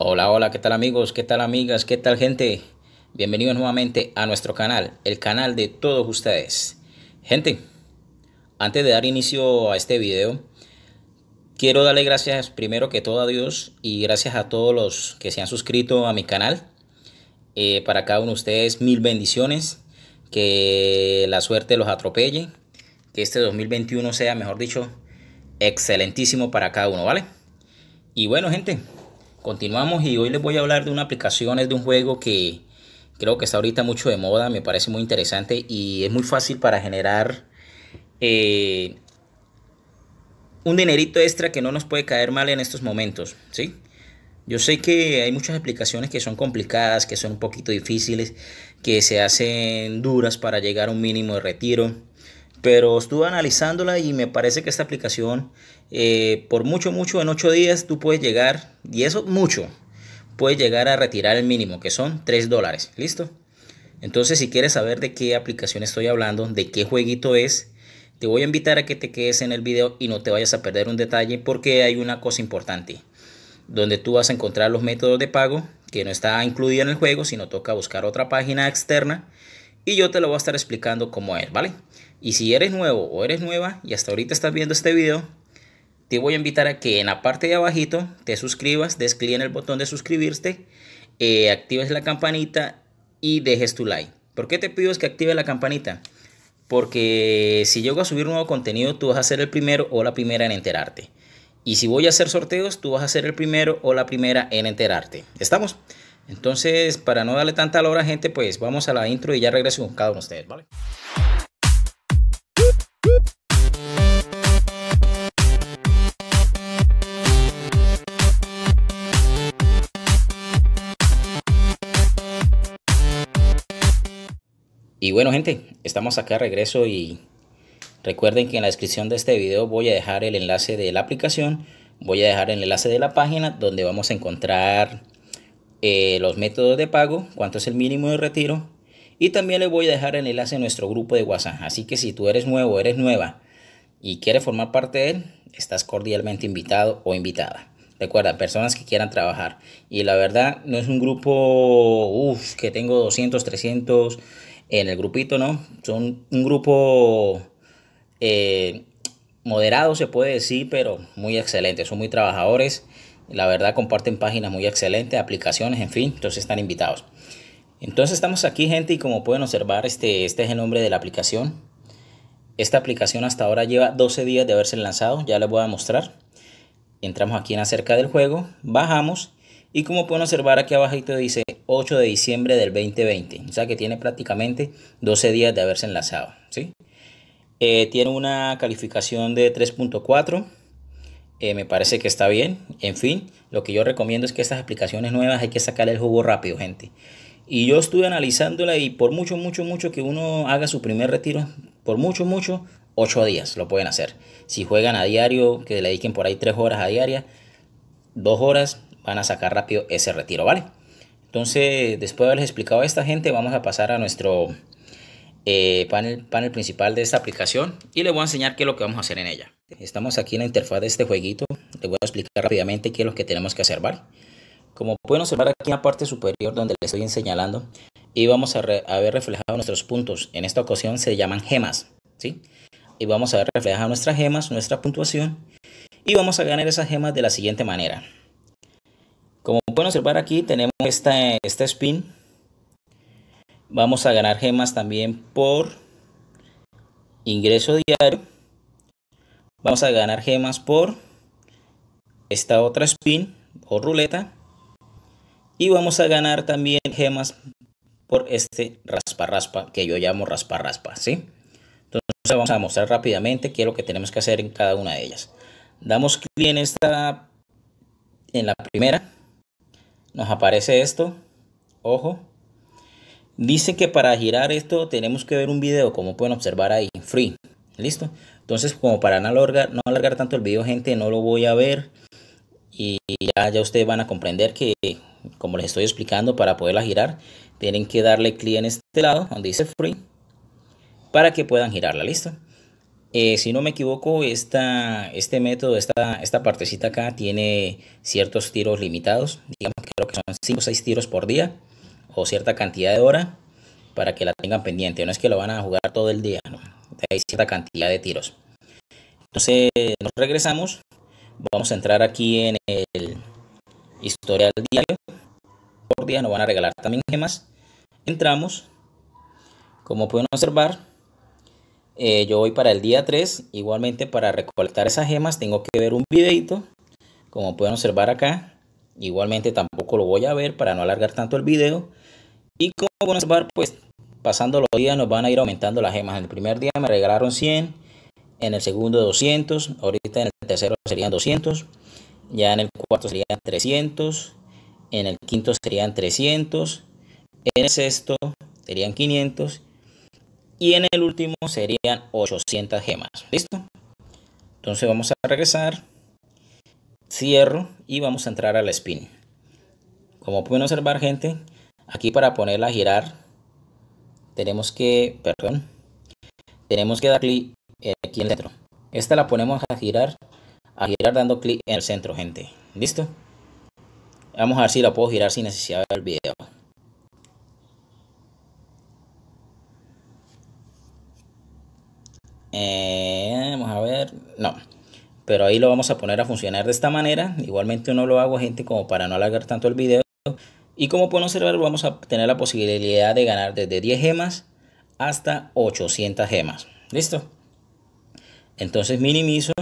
Hola, hola, ¿qué tal amigos? ¿Qué tal amigas? ¿Qué tal gente? Bienvenidos nuevamente a nuestro canal, el canal de todos ustedes. Gente, antes de dar inicio a este video, quiero darle gracias primero que todo a Dios y gracias a todos los que se han suscrito a mi canal. Eh, para cada uno de ustedes, mil bendiciones. Que la suerte los atropelle. Que este 2021 sea, mejor dicho, excelentísimo para cada uno, ¿vale? Y bueno, gente, Continuamos y hoy les voy a hablar de una aplicación, es de un juego que creo que está ahorita mucho de moda, me parece muy interesante y es muy fácil para generar eh, un dinerito extra que no nos puede caer mal en estos momentos, ¿sí? Yo sé que hay muchas aplicaciones que son complicadas, que son un poquito difíciles, que se hacen duras para llegar a un mínimo de retiro. Pero estuve analizándola y me parece que esta aplicación, eh, por mucho, mucho, en 8 días tú puedes llegar, y eso mucho, puedes llegar a retirar el mínimo, que son 3 dólares. ¿Listo? Entonces, si quieres saber de qué aplicación estoy hablando, de qué jueguito es, te voy a invitar a que te quedes en el video y no te vayas a perder un detalle porque hay una cosa importante, donde tú vas a encontrar los métodos de pago, que no está incluido en el juego, sino toca buscar otra página externa y yo te lo voy a estar explicando cómo es, ¿vale? Y si eres nuevo o eres nueva y hasta ahorita estás viendo este video, te voy a invitar a que en la parte de abajito te suscribas, des el botón de suscribirte, eh, actives la campanita y dejes tu like. ¿Por qué te pido es que active la campanita? Porque si llego a subir nuevo contenido, tú vas a ser el primero o la primera en enterarte. Y si voy a hacer sorteos, tú vas a ser el primero o la primera en enterarte. ¿Estamos? Entonces, para no darle tanta hora, gente, pues vamos a la intro y ya regreso con cada uno de ustedes, ¿vale? Y bueno gente, estamos acá regreso y recuerden que en la descripción de este video voy a dejar el enlace de la aplicación, voy a dejar el enlace de la página donde vamos a encontrar eh, los métodos de pago, cuánto es el mínimo de retiro, y también les voy a dejar el enlace a nuestro grupo de WhatsApp. Así que si tú eres nuevo, eres nueva y quieres formar parte de él, estás cordialmente invitado o invitada. Recuerda, personas que quieran trabajar. Y la verdad, no es un grupo que tengo 200, 300 en el grupito, ¿no? Son un grupo eh, moderado, se puede decir, pero muy excelente. Son muy trabajadores. La verdad, comparten páginas muy excelentes, aplicaciones, en fin. Entonces están invitados. Entonces estamos aquí gente y como pueden observar este, este es el nombre de la aplicación. Esta aplicación hasta ahora lleva 12 días de haberse lanzado, ya les voy a mostrar. Entramos aquí en acerca del juego, bajamos y como pueden observar aquí abajito dice 8 de diciembre del 2020. O sea que tiene prácticamente 12 días de haberse lanzado eh, tiene una calificación de 3.4. Eh, me parece que está bien. En fin, lo que yo recomiendo es que estas aplicaciones nuevas hay que sacar el jugo rápido, gente. Y yo estuve analizándola y por mucho, mucho, mucho que uno haga su primer retiro, por mucho, mucho, ocho días lo pueden hacer. Si juegan a diario, que le dediquen por ahí tres horas a diaria, dos horas van a sacar rápido ese retiro, ¿vale? Entonces, después de haberles explicado a esta gente, vamos a pasar a nuestro eh, panel, panel principal de esta aplicación y les voy a enseñar qué es lo que vamos a hacer en ella. Estamos aquí en la interfaz de este jueguito. Les voy a explicar rápidamente qué es lo que tenemos que hacer, ¿vale? Como pueden observar aquí en la parte superior donde les estoy señalando, y vamos a, reflejado ver reflejados nuestros puntos. En esta ocasión se llaman gemas, ¿sí? Y vamos a ver reflejadas nuestras gemas, nuestra puntuación, y vamos a ganar esas gemas de la siguiente manera. Como pueden observar aquí tenemos esta spin. Vamos a ganar gemas también por ingreso diario. Vamos a ganar gemas por esta otra spin o ruleta. Y vamos a ganar también gemas por este raspa-raspa que yo llamo rasparraspa, raspa ¿sí? Entonces vamos a mostrar rápidamente qué es lo que tenemos que hacer en cada una de ellas. Damos clic en esta, en la primera, nos aparece esto, ojo. Dice que para girar esto tenemos que ver un video, como pueden observar ahí, free, ¿listo? Entonces, como para no alargar, no alargar tanto el video, gente, no lo voy a ver. Y ya, ya ustedes van a comprender que como les estoy explicando, para poderla girar, tienen que darle clic en este lado donde dice free para que puedan girarla. Listo. Eh, si no me equivoco, esta, este método, esta, esta partecita acá tiene ciertos tiros limitados. Digamos que son 5 o 6 tiros por día o cierta cantidad de hora para que la tengan pendiente. No es que lo van a jugar todo el día, hay cierta cantidad de tiros. Entonces nos regresamos, vamos a entrar aquí en el, Historia del diario. Por día nos van a regalar también gemas. Entramos. Como pueden observar, eh, yo voy para el día 3. Igualmente para recolectar esas gemas tengo que ver un videito. Como pueden observar acá. Igualmente tampoco lo voy a ver para no alargar tanto el video. Y como pueden observar, pues pasando los días nos van a ir aumentando las gemas. En el primer día me regalaron 100. En el segundo 200. Ahorita en el tercero serían 200 ya en el cuarto serían 300, en el quinto serían 300, en el sexto serían 500 y en el último serían 800 gemas. ¿Listo? Entonces vamos a regresar, cierro y vamos a entrar a la spin. Como pueden observar gente, aquí para ponerla a girar tenemos que, perdón, tenemos que dar clic aquí en el centro. Esta la ponemos a girar a girar dando clic en el centro, gente. ¿Listo? Vamos a ver si la puedo girar sin necesidad del ver video. Eh, vamos a ver. No. Pero ahí lo vamos a poner a funcionar de esta manera. Igualmente no lo hago, gente, como para no alargar tanto el video. Y como pueden observar, vamos a tener la posibilidad de ganar desde 10 gemas hasta 800 gemas. ¿Listo? Entonces minimizo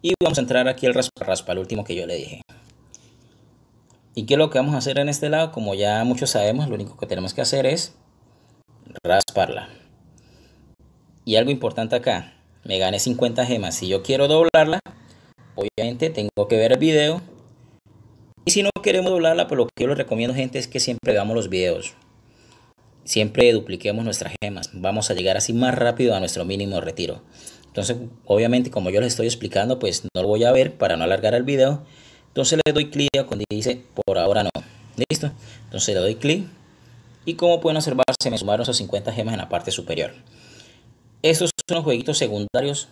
y vamos a entrar aquí el raspa raspa, el último que yo le dije. ¿Y qué es lo que vamos a hacer en este lado? Como ya muchos sabemos, lo único que tenemos que hacer es rasparla. Y algo importante acá, me gané 50 gemas. Si yo quiero doblarla, obviamente tengo que ver el video. Y si no queremos doblarla, pues lo que yo les recomiendo, gente, es que siempre veamos los videos. Siempre dupliquemos nuestras gemas. Vamos a llegar así más rápido a nuestro mínimo retiro. Entonces, obviamente, como yo les estoy explicando, pues no lo voy a ver para no alargar el video. Entonces le doy clic donde dice por ahora no. Listo. Entonces le doy clic. Y como pueden observar, se me sumaron esos 50 gemas en la parte superior. Estos son los jueguitos secundarios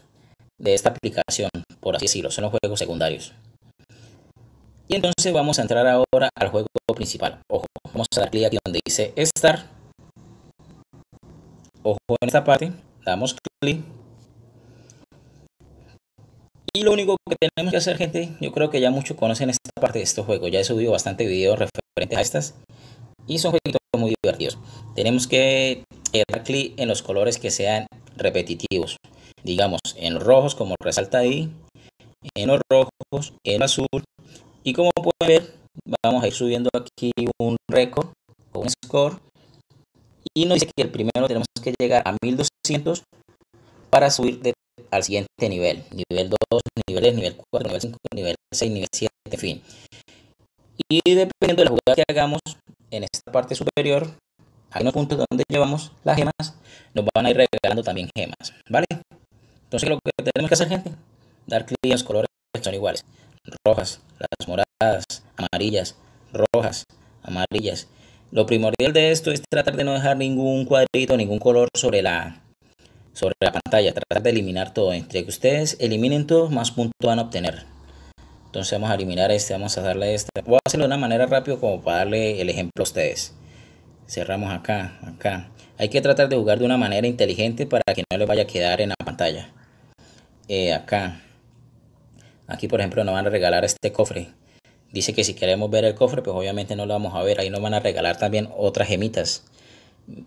de esta aplicación, por así decirlo. Son los juegos secundarios. Y entonces vamos a entrar ahora al juego principal. Ojo, vamos a dar clic aquí donde dice Start. Ojo en esta parte, damos clic y lo único que tenemos que hacer, gente, yo creo que ya muchos conocen esta parte de estos juegos. Ya he subido bastante videos referentes a estas. Y son muy divertidos. Tenemos que eh, dar clic en los colores que sean repetitivos. Digamos, en rojos, como resalta ahí. En los rojos, en azul. Y como pueden ver, vamos a ir subiendo aquí un récord o un score. Y nos dice que el primero tenemos que llegar a 1200 para subir al siguiente nivel, nivel 2. 2, niveles, nivel 4, nivel 5, nivel 6, nivel 7, fin. Y dependiendo de la jugada que hagamos en esta parte superior, hay unos puntos donde llevamos las gemas, nos van a ir regalando también gemas, ¿vale? Entonces lo que tenemos que hacer, gente, dar clic los colores que son iguales. Rojas, las moradas, amarillas, rojas, amarillas. Lo primordial de esto es tratar de no dejar ningún cuadrito, ningún color sobre la, sobre la pantalla. Tratar de eliminar todo. Entre que ustedes eliminen todo, más puntos van a obtener. Entonces vamos a eliminar este, vamos a darle este. Voy a hacerlo de una manera rápido como para darle el ejemplo a ustedes. Cerramos acá, acá. Hay que tratar de jugar de una manera inteligente para que no le vaya a quedar en la pantalla. Eh, acá. Aquí por ejemplo nos van a regalar este cofre. Dice que si queremos ver el cofre, pues obviamente no lo vamos a ver. Ahí nos van a regalar también otras gemitas.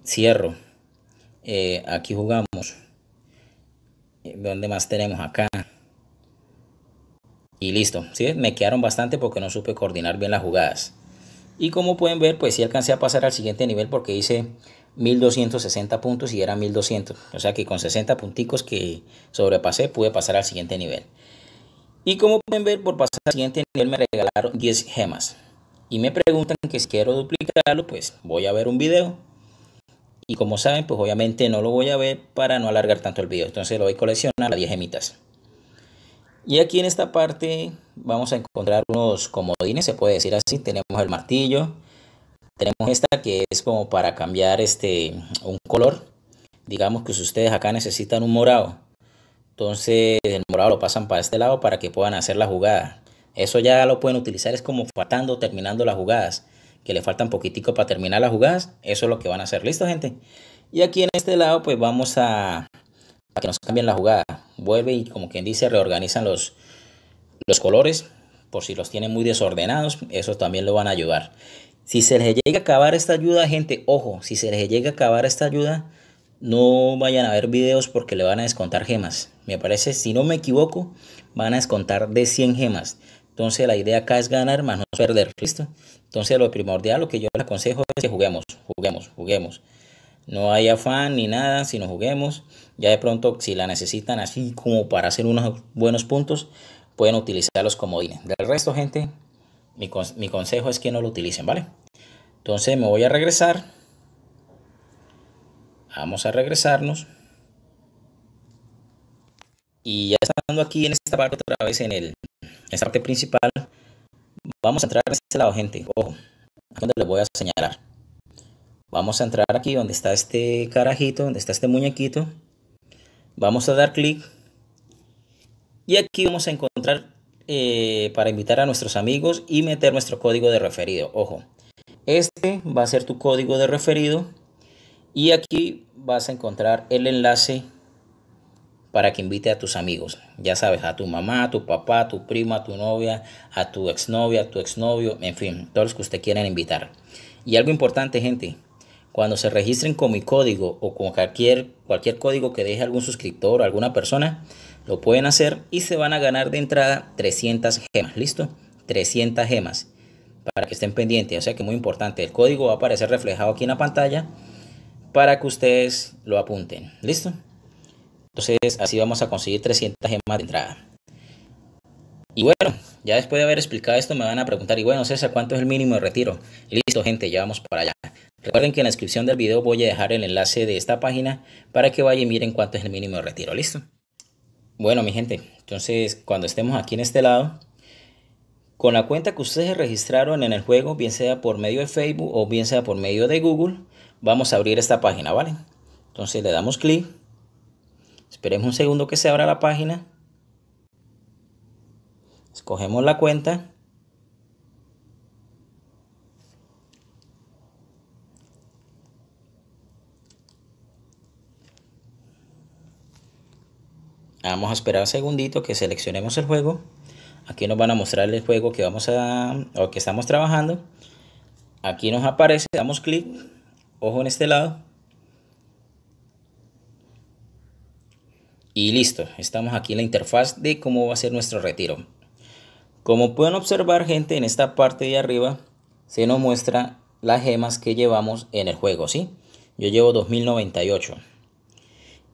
Cierro. Eh, aquí jugamos. Eh, donde más tenemos? Acá. Y listo. ¿sí? Me quedaron bastante porque no supe coordinar bien las jugadas. Y como pueden ver, pues si alcancé a pasar al siguiente nivel porque hice 1260 puntos y era 1200. O sea que con 60 punticos que sobrepasé pude pasar al siguiente nivel. Y como pueden ver, por pasar al siguiente nivel me regalaron 10 gemas. Y me preguntan que si quiero duplicarlo, pues voy a ver un video y como saben, pues obviamente no lo voy a ver para no alargar tanto el video. Entonces lo voy a coleccionar a 10 gemitas. Y aquí en esta parte vamos a encontrar unos comodines, se puede decir así. Tenemos el martillo. Tenemos esta que es como para cambiar este, un color. Digamos que si ustedes acá necesitan un morado. Entonces el morado lo pasan para este lado para que puedan hacer la jugada. Eso ya lo pueden utilizar, es como faltando, terminando las jugadas que le faltan poquitico para terminar las jugadas Eso es lo que van a hacer. ¿Listo, gente? Y aquí en este lado, pues vamos a, que nos cambien la jugada. Vuelve y como quien dice, reorganizan los, los colores. Por si los tienen muy desordenados, eso también lo van a ayudar. Si se les llega a acabar esta ayuda, gente, ojo, si se les llega a acabar esta ayuda, no vayan a ver videos porque le van a descontar gemas. Me parece, si no me equivoco, van a descontar de 100 gemas. Entonces la idea acá es ganar más no perder, ¿listo? Entonces lo primordial, lo que yo les aconsejo es que juguemos, juguemos, juguemos. No hay afán ni nada, sino juguemos. Ya de pronto, si la necesitan así como para hacer unos buenos puntos, pueden utilizarlos como dinero Del resto, gente, mi, mi consejo es que no lo utilicen, ¿vale? Entonces me voy a regresar. Vamos a regresarnos. Y ya estando aquí en esta parte otra vez, en, el, esta parte principal, vamos a entrar a este lado, gente. Ojo, donde les voy a señalar. Vamos a entrar aquí donde está este carajito, donde está este muñequito. Vamos a dar clic. Y aquí vamos a encontrar eh, para invitar a nuestros amigos y meter nuestro código de referido. Ojo, este va a ser tu código de referido. Y aquí vas a encontrar el enlace para que invite a tus amigos. Ya sabes, a tu mamá, a tu papá, a tu prima, a tu novia, a tu exnovia, a tu exnovio, en fin, todos los que usted quiera invitar. Y algo importante, gente, cuando se registren con mi código o con cualquier, cualquier código que deje algún suscriptor o alguna persona, lo pueden hacer y se van a ganar de entrada 300 gemas. ¿Listo? 300 gemas para que estén pendientes. O sea que muy importante. El código va a aparecer reflejado aquí en la pantalla para que ustedes lo apunten. ¿Listo? Entonces así vamos a conseguir 300 gemas de entrada. Y bueno, ya después de haber explicado esto me van a preguntar, y bueno César, ¿cuánto es el mínimo de retiro? Listo gente, ya vamos para allá. Recuerden que en la descripción del video voy a dejar el enlace de esta página para que vayan y miren cuánto es el mínimo de retiro, ¿listo? Bueno mi gente, entonces cuando estemos aquí en este lado, con la cuenta que ustedes registraron en el juego, bien sea por medio de Facebook o bien sea por medio de Google, vamos a abrir esta página, ¿vale? Entonces le damos clic Esperemos un segundo que se abra la página. Escogemos la cuenta. Ah, vamos a esperar un segundito que seleccionemos el juego. Aquí nos van a mostrar el juego que vamos a o que estamos trabajando. Aquí nos aparece, damos clic, ojo en este lado Y listo, estamos aquí en la interfaz de cómo va a ser nuestro retiro. Como pueden observar gente, en esta parte de arriba se nos muestra las gemas que llevamos en el juego, ¿sí? Yo llevo 2098.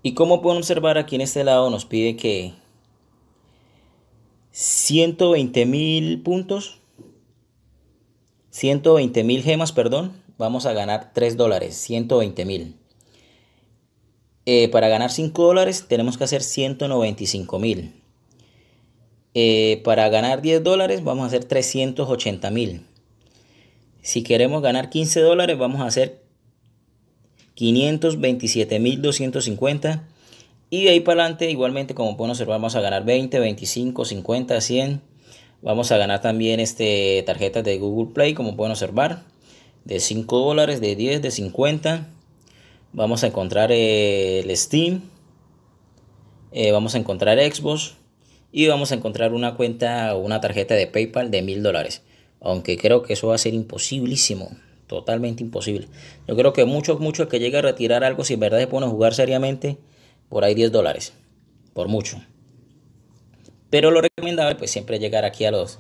Y como pueden observar aquí en este lado nos pide que 120 mil puntos, 120 mil gemas, perdón, vamos a ganar 3 dólares, 120 mil. Eh, para ganar 5 dólares tenemos que hacer 195 mil. Eh, para ganar 10 dólares vamos a hacer 380 mil. Si queremos ganar 15 dólares vamos a hacer $527,250 Y de ahí para adelante igualmente como pueden observar vamos a ganar 20, 25, 50, 100. Vamos a ganar también este, tarjetas de Google Play como pueden observar. De 5 dólares, de 10, de 50. Vamos a encontrar el Steam. Eh, vamos a encontrar Xbox. Y vamos a encontrar una cuenta o una tarjeta de PayPal de mil dólares. Aunque creo que eso va a ser imposibilísimo. Totalmente imposible. Yo creo que muchos, muchos que llegue a retirar algo, si en verdad se pone a jugar seriamente, por ahí 10 dólares. Por mucho. Pero lo recomendable, pues siempre llegar aquí a los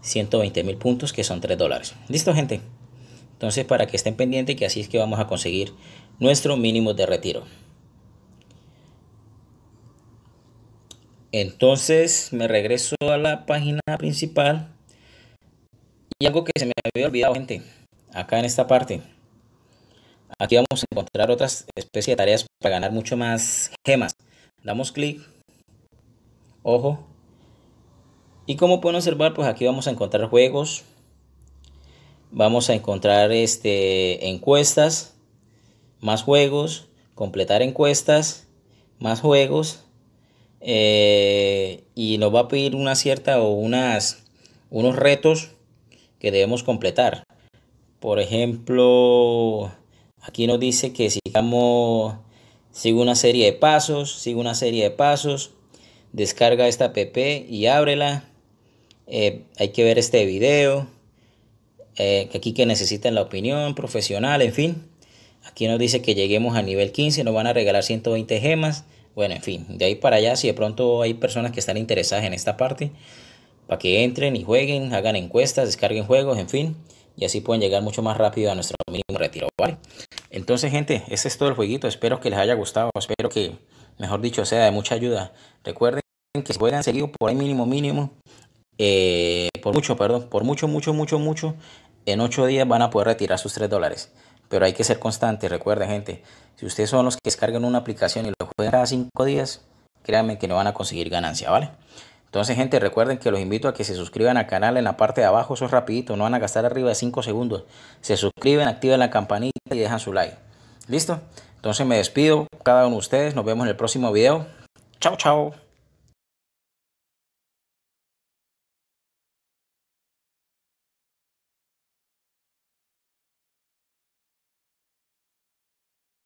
120,000 mil puntos, que son 3 dólares. Listo, gente. Entonces, para que estén pendientes, que así es que vamos a conseguir nuestro mínimo de retiro. Entonces, me regreso a la página principal. Y algo que se me había olvidado, gente, acá en esta parte. Aquí vamos a encontrar otras especies de tareas para ganar mucho más gemas. Damos clic. Ojo. Y como pueden observar, pues aquí vamos a encontrar juegos, vamos a encontrar este, encuestas, más juegos, completar encuestas, más juegos. Eh, y nos va a pedir una cierta o unas, unos retos que debemos completar. Por ejemplo, aquí nos dice que sigamos, sigue una serie de pasos, sigue una serie de pasos, descarga esta app y ábrela. Eh, hay que ver este video eh, aquí que necesitan la opinión profesional, en fin. Aquí nos dice que lleguemos a nivel 15, nos van a regalar 120 gemas. Bueno, en fin, de ahí para allá, si de pronto hay personas que están interesadas en esta parte, para que entren y jueguen, hagan encuestas, descarguen juegos, en fin, y así pueden llegar mucho más rápido a nuestro mínimo retiro, ¿vale? Entonces, gente, este es todo el jueguito. Espero que les haya gustado, espero que, mejor dicho, sea de mucha ayuda. Recuerden que si seguir seguido por ahí mínimo, mínimo, eh, por mucho, perdón, por mucho, mucho, mucho, mucho, en 8 días van a poder retirar sus 3 dólares. Pero hay que ser constante, recuerden gente, si ustedes son los que descargan una aplicación y lo juegan cada 5 días, créanme que no van a conseguir ganancia, ¿vale? Entonces gente, recuerden que los invito a que se suscriban al canal en la parte de abajo, eso es rapidito, no van a gastar arriba de 5 segundos. Se suscriben, activen la campanita y dejan su like. ¿Listo? Entonces me despido, cada uno de ustedes, nos vemos en el próximo video. Chao, chao.